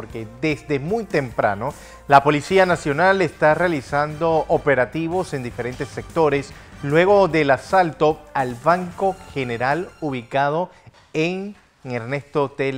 porque desde muy temprano la Policía Nacional está realizando operativos en diferentes sectores luego del asalto al Banco General ubicado en Ernesto T.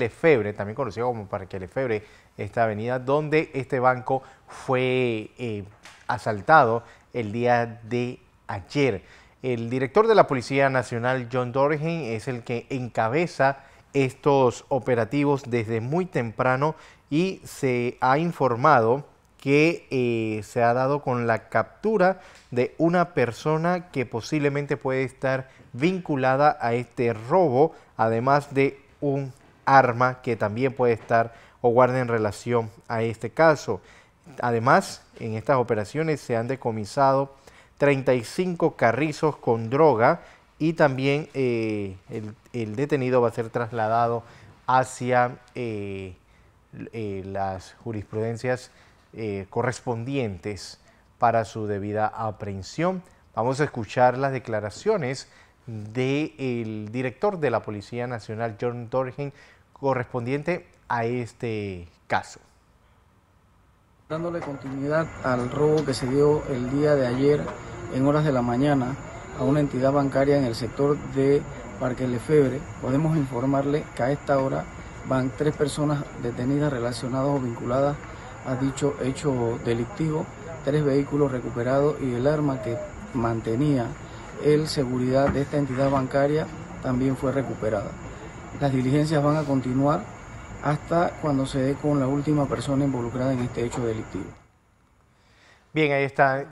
también conocido como Parque Lefebre, esta avenida donde este banco fue eh, asaltado el día de ayer. El director de la Policía Nacional, John Dorgen, es el que encabeza estos operativos desde muy temprano y se ha informado que eh, se ha dado con la captura de una persona que posiblemente puede estar vinculada a este robo, además de un arma que también puede estar o guarda en relación a este caso. Además, en estas operaciones se han decomisado 35 carrizos con droga y también eh, el, detenido va a ser trasladado hacia eh, eh, las jurisprudencias correspondientes para su debida aprehensión. Vamos a escuchar las declaraciones del director de la Policía Nacional, John Dorgen, correspondiente a este caso. Dándole continuidad al robo que se dio el día de ayer en horas de la mañana a una entidad bancaria en el sector de Parque Lefebvre, podemos informarle que a esta hora van tres personas detenidas relacionadas o vinculadas a dicho hecho delictivo, tres vehículos recuperados y el arma que mantenía el seguridad de esta entidad bancaria también fue recuperada. Las diligencias van a continuar hasta cuando se dé con la última persona involucrada en este hecho delictivo. Bien, ahí está.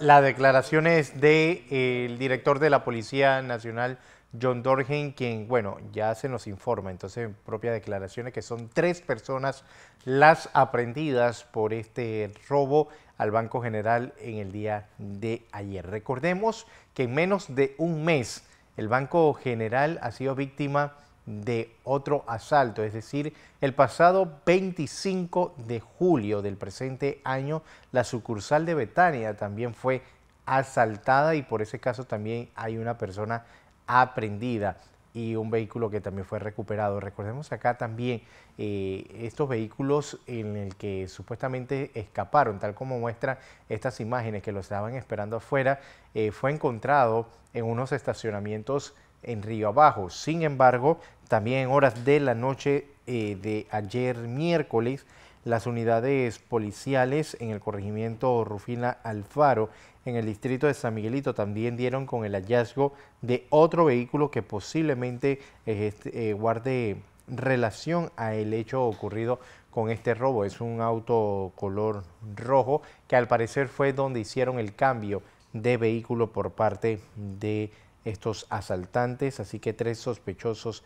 Las declaraciones del de, eh, director de la Policía Nacional, John Dorgen, quien, bueno, ya se nos informa, entonces, en propias declaraciones, que son tres personas las aprendidas por este robo al Banco General en el día de ayer. Recordemos que en menos de un mes el Banco General ha sido víctima de otro asalto, es decir, el pasado 25 de julio del presente año, la sucursal de Betania también fue asaltada y por ese caso también hay una persona aprendida y un vehículo que también fue recuperado. Recordemos acá también eh, estos vehículos en el que supuestamente escaparon, tal como muestran estas imágenes que lo estaban esperando afuera, eh, fue encontrado en unos estacionamientos en Río Abajo. Sin embargo, también en horas de la noche eh, de ayer miércoles, las unidades policiales en el corregimiento Rufina Alfaro, en el distrito de San Miguelito, también dieron con el hallazgo de otro vehículo que posiblemente eh, este, eh, guarde relación a el hecho ocurrido con este robo. Es un auto color rojo que al parecer fue donde hicieron el cambio de vehículo por parte de estos asaltantes. Así que tres sospechosos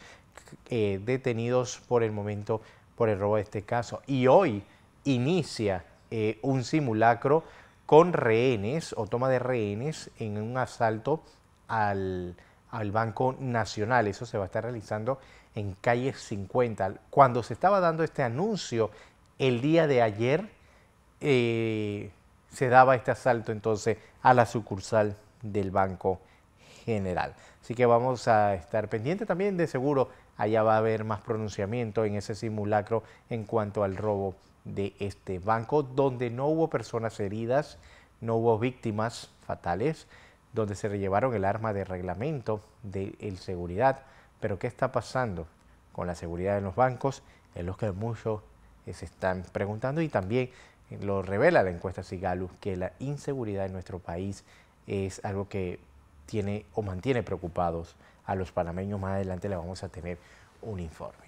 eh, detenidos por el momento por el robo de este caso. Y hoy inicia eh, un simulacro con rehenes o toma de rehenes en un asalto al, Banco Nacional. Eso se va a estar realizando en calle 50. Cuando se estaba dando este anuncio el día de ayer, eh, se daba este asalto entonces a la sucursal del Banco General. Así que vamos a estar pendientes también de seguro allá va a haber más pronunciamiento en ese simulacro en cuanto al robo de este banco, donde no hubo personas heridas, no hubo víctimas fatales, donde se llevaron el arma de reglamento de seguridad. Pero ¿qué está pasando con la seguridad en los bancos? Es lo que muchos se están preguntando y también lo revela la encuesta Cigalu que la inseguridad en nuestro país es algo que tiene o mantiene preocupados a los panameños. Más adelante le vamos a tener un informe.